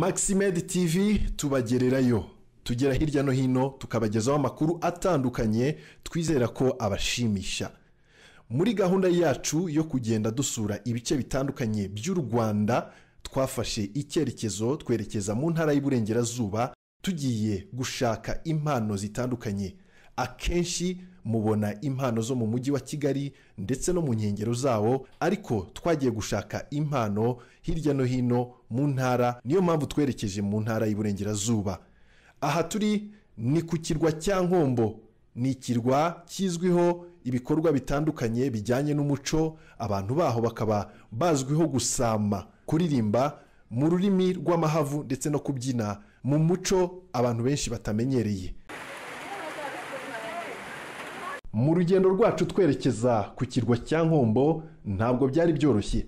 makisimedi tivi tubagererayo tugera hirya no hino tukabagezaho amakuru atandukanye twizera ko abashimisha muri gahunda yacu yo kugenda dusura ibice bitandukanye by'u rwanda twafashe icyerekezo twerekeza mu ntara y'iburengerazuba tugiye gushaka impano zitandukanye akenshi mubona impano zo mu mujyi wa kigali ndetse no mu nkengero zawo ariko twagiye gushaka impano hirya no hino mu ntara niyo mpamvu twerekeje mu ntara y'iburengerazuba aha turi ni ku kirwa cya nkombo ni ikirwa kizwiho ibikorwa bitandukanye bijyanye n'umuco abantu baho bakaba bazwiho gusama kuririmba mu rurimi rw'amahavu ndetse no kubyina mu muco abantu benshi batamenyereye mu rugendo rwacu twerekeza ku kirwa cya nkombo ntabwo byari byoroshye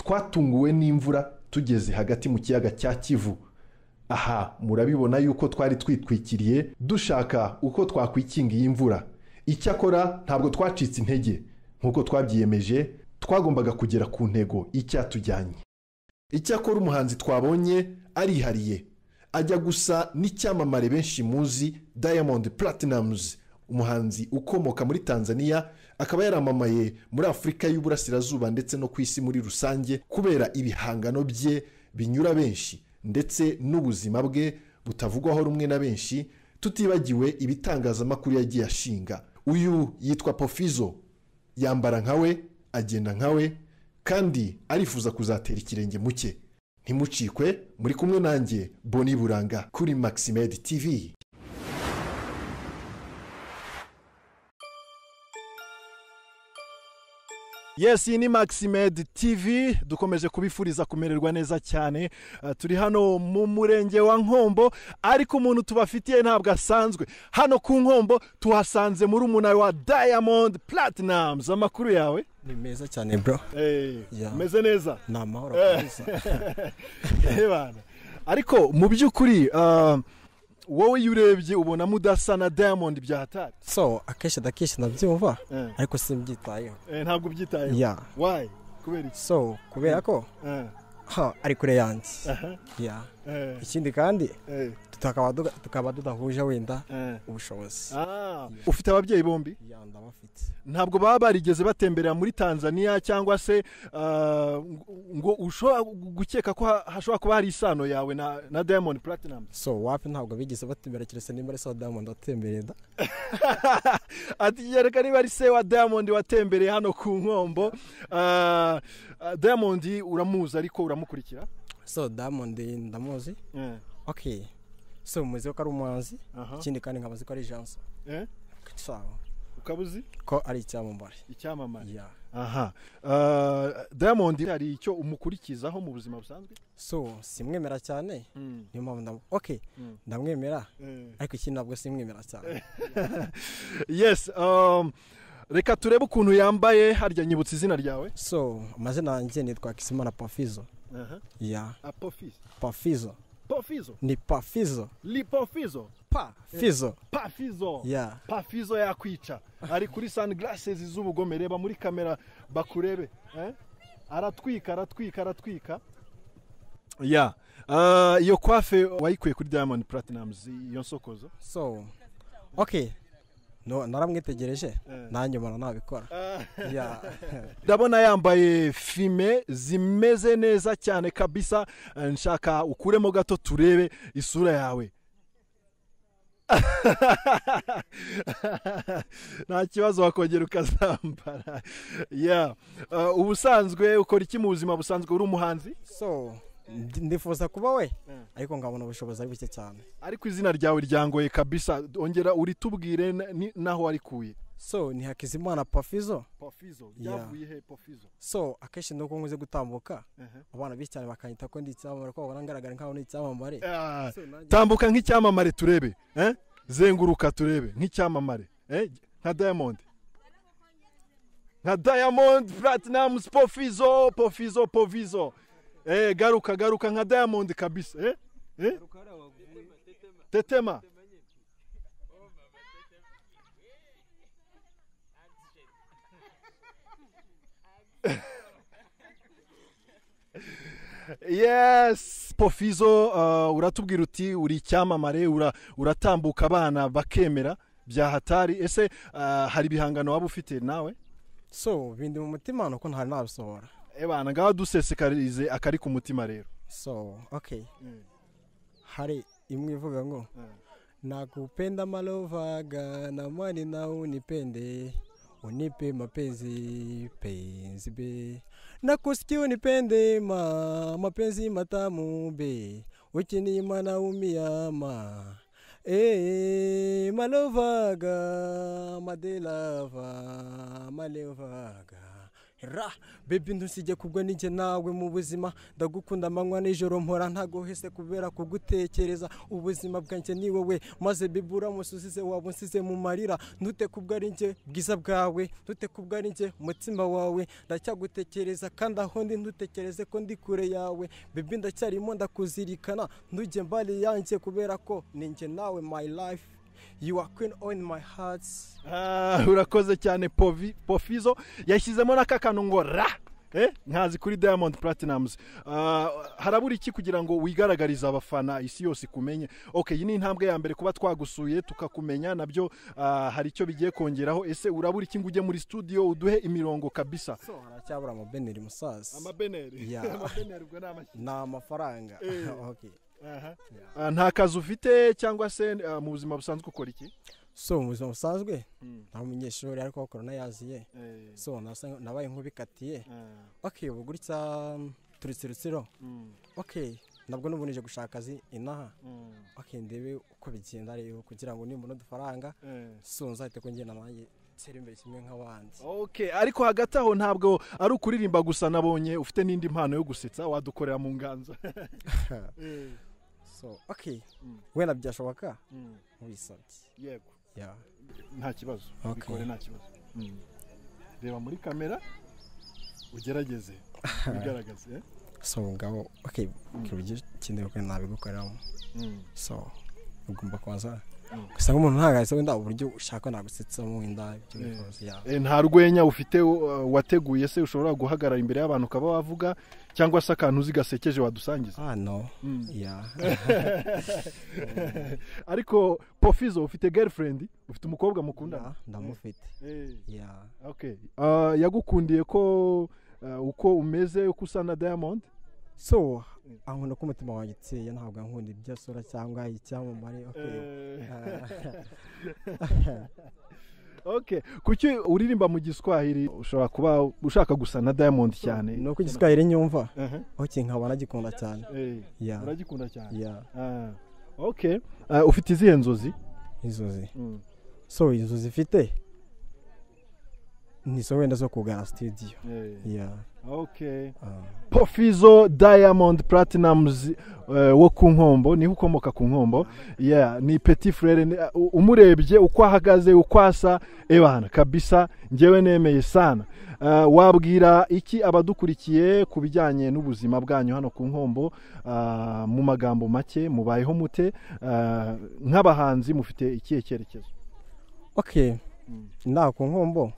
twatunguwe n'imvura tugeze hagati mu kiyaga cya kivu aha murabibona yuko twari twitwikiriye dushaka uko twakwikinga iyi mvura icyakora ntabwo twacitse intege nk'uko twabyiyemeje twagombaga kugera ku ntego icyatujyanye icyakora umuhanzi twabonye arihariye ajya gusa n'icyamamare benshi muzi diamond platinums. umuhanzi ukomoka muri tanzania akaba yaramamaye muri afurika y'uburasirazuba ndetse no ku isi muri rusange kubera ibihangano bye binyura benshi ndetse n'ubuzima bwe butavugwaho rumwe na benshi tutibagiwe ibitangazamakuru yagiye ashinga uyu yitwa pofizo yambara nkawe agenda nkawe kandi arifuza kuzatera ikirenge muke ntimucikwe muri kumwe nanjye boni buranga kuri maximed tv yes ni maximed tv dukomeje kubifuriza kumererwa neza cyane ah, turi hano mu murenge wa nkombo ariko umuntu tubafitiye ntabwo asanzwe hano ku nkombo tuhasanze muri wa diamond platinum amakuru yawe ni meza cyane bro meze neza ni amahoro eh. meza ariko mu by'ukuri ah, wowe iyo urebye ubona mudasa na diamond byahatari so akenshi ndakenshi ndabyumva eh. ariko simbyitayeho eh, ntabwo ubyitayeho ya wayi kubera iki so kubera ko eh. ha ari kure yanjye ikindi kandi tukaba tudahuje wenda eh. ubushobozi ah. ufite ababyeyi bombi ntabwo baba barigeze batemberera muri tanzania cyangwa se ah, ngo ushobora gukeka ko hashobora kuba hari isano yawe na diamond platinum so wapi ntabwo bigeze batembera keretse nimba ari se wa diamond watemberera reka niba ari se wa diamond watembereye hano ku nkombo ah, diamond uramuzi ariko uramukurikira so diamond ndamuzi eh. ok se umuzi ko ari umuhanzi ikindi kandi nkabazi ko ari jansa sawa ko ari icyamamare icyamamare aha diamond hari icyo umukurikizaho mu buzima busanzwe so simwemera cyane hmm. niyo mpamvu ndamubona oke hmm. ndamwemera eh. ariko iki ntabwo simwemera cyane yesi um, reka turebe ukuntu yambaye harya nyibutsa izina ryawe so amazina yanjye nitwa kisimana pafizo ya pafizo Pofizo. Ni pafizo. Lipofizo. Pafizo. Eh, pafizo. Yeah. Pafizo yakwica. Ari kuri sunglasses z'ubugome reba muri kamera bakurebe. Eh? Aratwika, aratwika, aratwika. Yeah. Uh, iyo kwafe wayikuye kuri Diamond platinum iyo nsokozo. So. Okay. naramwitegereje nanjye eh. mbona nabikora eh. ndabona yambaye fime zimeze neza cyane kabisa eh, nshaka ukuremo gato turebe isura yawe nta kibazo wakongera ukazambara ubusanzwe ukora iki mu buzima busanzwe uri umuhanzi so ndifuza kuba we mm. ariko nkabona ubushobozi ari buke cyane ariko izina ryawe ryangoye kabisa ongera uritubwire n'aho warikuye so ni hakizimana pafizo pafizo byavuye he pafizo so akenshi nuko nkuze gutambuka uh-huh. abana benshi cyane bakanyita ko ndi icyamamare babona ngaragara nk'aho ni ah, tambuka nk'icyamamare turebe eh? zenguruka turebe nk'icyamamare eh? nka diamond nka diamond platinamu pofizo pofizo povizo eee eh, garuka garuka nka diamond kabisa eee eh? eh? tetema yes pofizo uh, uratubwira uti uri icyamamare uratambuka abana bakemera bya hatari ese uh, hari ibihangano waba ufite nawe so bindi mu mutima uko ntari nabisohora ebana eh, ngaho dusesekarize akari ku mutima rero so okay mm. hari imwe ivuga ngo mm. nakupenda malovaga na mwani na unipende unipe mapenzi penzi be nakusikia unipende ma mapenzi matamu be ukinima umia umiama e eh, malovaga madelava malevaga ra bebe ntusige kugwa n'ijye nawe mu buzima ndagukunda amanywa nijoro mpora ntagohese kubera kugutekereza ubuzima bwanjye ni wowe maze Bibura musuzize usize waba unsize mu marira ntute kubwo ari njye bwiza bwawe ntute kubwo ari njye umutima wawe ndacyagutekereza kandi aho ndi ntutekereze ko ndi kure yawe bebe ndacyarimo ndakuzirikana ntujye mbari yanjye kubera ko ni njye nawe my life you are queen on my heart ah, urakoze cyane pofizo yashyizemo n'akakantu ngo ra eh, ntazi kuri diamond platinamuzi ah, harabura iki kugira ngo wigaragarize abafana isi yose ikumenye okay iyi ni intambwe ya mbere kuba twagusuye tukakumenya nabyo ah, hari icyo bigiye kongeraho ese urabura iki ngo ujye muri studio uduhe imirongo kabisa haracyabura amabeneri musaza amabeneri ni amafaranga eh. Uh-huh. Uh, nta kazi ufite cyangwa se uh, mu buzima busanzwe ukora iki so mu buzima busanzwe hmm. nta munyeshuri ariko korona yaziye eh. so nabaye nk'ubikatiye eh. oke ubu gutya mm, turutse rutsiro hmm. oke nabwo n'ubu nije gushaka akazi inaha hmm. oke ndebe uko bigenda rero kugira ngo nimbona udufaranga eh. so nzahite ko njye nanjye imbere kimwe nk'abandi oke ariko hagati aho ntabwo ari ukuririmba gusa nabonye ufite n'indi mpano yo gusetsa wadukorera mu nganzo so ok mm. wenda byashoboka ntubisabye mm. yego nta kibazo bikore nta kibazo mm. reba muri kamera ugerageze ugaragaze eh? so ngabo ok buri gihe ukindi nabigukoreramo so ugomba kubanza gusa nk'umuntu ntagaze wenda uburyo ushaka nagutsitsemo wenda ibyo eh. bifuza eh, nta rwenya ufite uh, wateguye se ushobora guhagarara imbere y'abantu ukaba wavuga cyangwa se akantu uzi gasekeje wadusangiza hano ah, hmm. ariko pofizo ufite gerifurendi ufite umukobwa mukunda ndamufite eh. uh, yagukundiye ko uh, uko umeze uko usa na diyamondi so ankunda ko umutima wawe uteye ntabwo ankunda ibyo asura cyangwa icyamamare eh. ok kuki uririmba mu giswahili ushobora kuba ushaka gusa na diamond cyane ni uko igiswahili nyumva oke nkaba nagikunda cyane uragikunda eh, cyane ah. ok eh, ufite izihe nzozi inzozi mm. so inzozi ifite ntizo wenda zo kugana sitidiyo eh. ah. pofizo diamond platinamuzi eh, wo ku nkombo niho ukomoka ku nkombo ni peti furere eh, umurebye uko ahagaze uko asa ebana kabisa ngewe nemeye sana wabwira iki abadukurikiye ku bijyanye n'ubuzima bwanyu hano ku nkombo ah, mu magambo make mubayeho mute nk'abahanzi mufite ikihe cyerekezo ok hmm. nta ku nkombo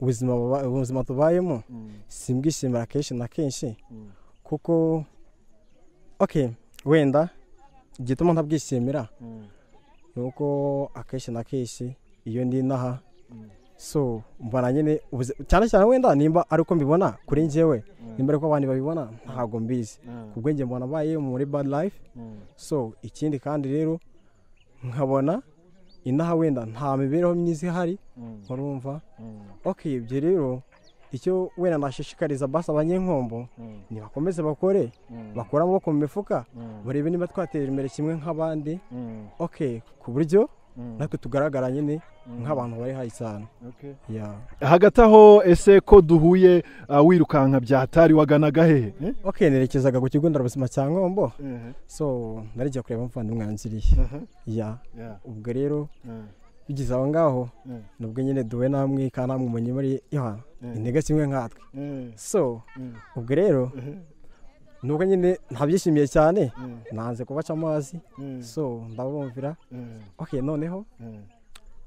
ubuzima tubayemo mm. simbwishimira kenshi na kenshi mm. kuko wenda igituma ntabwishimira mm. ni uko akenshi na kenshi iyo ndi inaha so mbona nyine cyane cyane wenda nimba ari uko mbibona kuri njyewe nimba ari uko abantu babibona ntabwo mbizi ku bwenge mbona abaye muri bad life so ikindi kandi rero nkabona inaha wenda nta mibereho myiza ihari murumva mm. mm. ok ibyo rero icyo wenda nashishikariza basi abanyenkombo mm. ntibakomeze bakore bakore amaboko mu mifuka barebe niba twatera imbere kimwe nk'abandi ok ku buryo Mm. natwe tugaragara nyine mm. nk'abantu barihaye isano hagati aho ese ko duhuye ah, wirukanka byatari waganaga hehe eh? wakenerekezaga ku kigo nderabuzima cya ngombo mm-hmm. so narijya kureba umuvandimwe mm-hmm. ya ubwo rero mm. bigeze aho ngaho nubwo nyine duwe namwe kandi namwe muri yo intege kimwe nkatwe so ubwo rero mm-hmm. nubwo nyine ntabyishimiye cyane mm. nanze kubaca amazi mm. so ndabumvira mm. ok noneho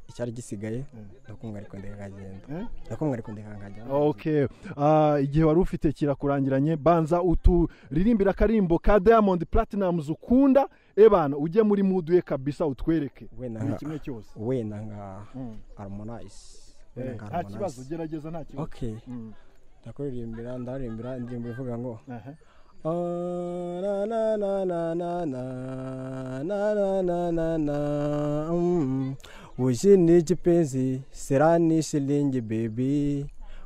icyari gisigaye ndakumwari kundeka nkagenda ndakumwari kundeka nkagenda ok ah, igihe wari ufite kirakurangiranye banza uturirimbira akarimbo ka diamond platinum ukunda ebana ujye muri muduye kabisa utwereke buri kimwe cyose wenda nka harmonize eh, nta kibazo gerageza nta kibazo ndakuririmbira ndaririmbira indirimbo ivuga ngo na na na na na na na na na na mm. Ujini jipenzi sirani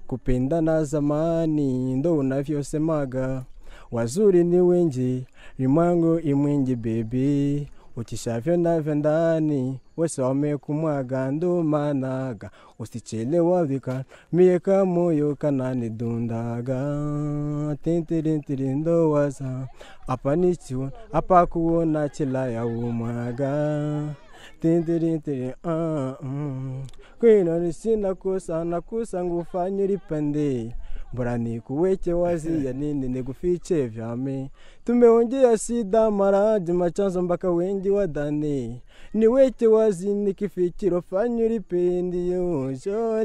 kupendana zamani ndo unavyosemaga, wazuri ni wengi, limwangu imwingi bebi. uchishafyo navyandani wesaumeku mwaga ndumanaga usichele wavika miyeka moyo kanani dundaga tintirintirindowasa apanichiwo apakuwona chilaya wumwaga tintirintiri uh ah, -uh. Mm. kwinorisinakusa nakusa ngufanyiripandei mburani kuweke wazi ya nini nikufiche vyame ya sida mara juma chanzo mpaka wengi ni weke wazi nikifikiro fanyu lipendio sho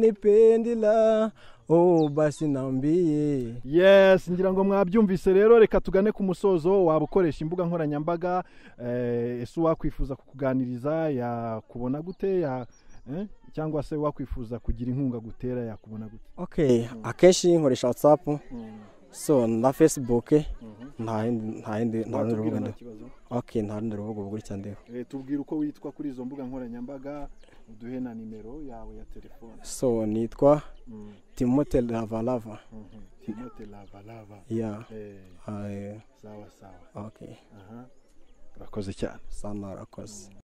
la o basi nambiye yes ngira ngo mwabyumvise rero reka tugane ku musozo waba ukoresha imbuga nkoranyambaga eh, ese uwakwifuza kukuganiriza yakubona gute ya Eh? cyangwa se wakwifuza kugira inkunga gutera yakubona gute akenshi nkoresha WhatsApp so na facebook mhm. nta rundi rubuga nta rundi rubuga ubukurikira ndeba eh, tubwira uko witwa kuri izo mbuga nkoranyambaga uduhe na nimero yawe ya telefone so nitwa mm. timote lavalava mhm. timote lavalava ya eh. sawa sawa urakoze cyane sana urakoze mm.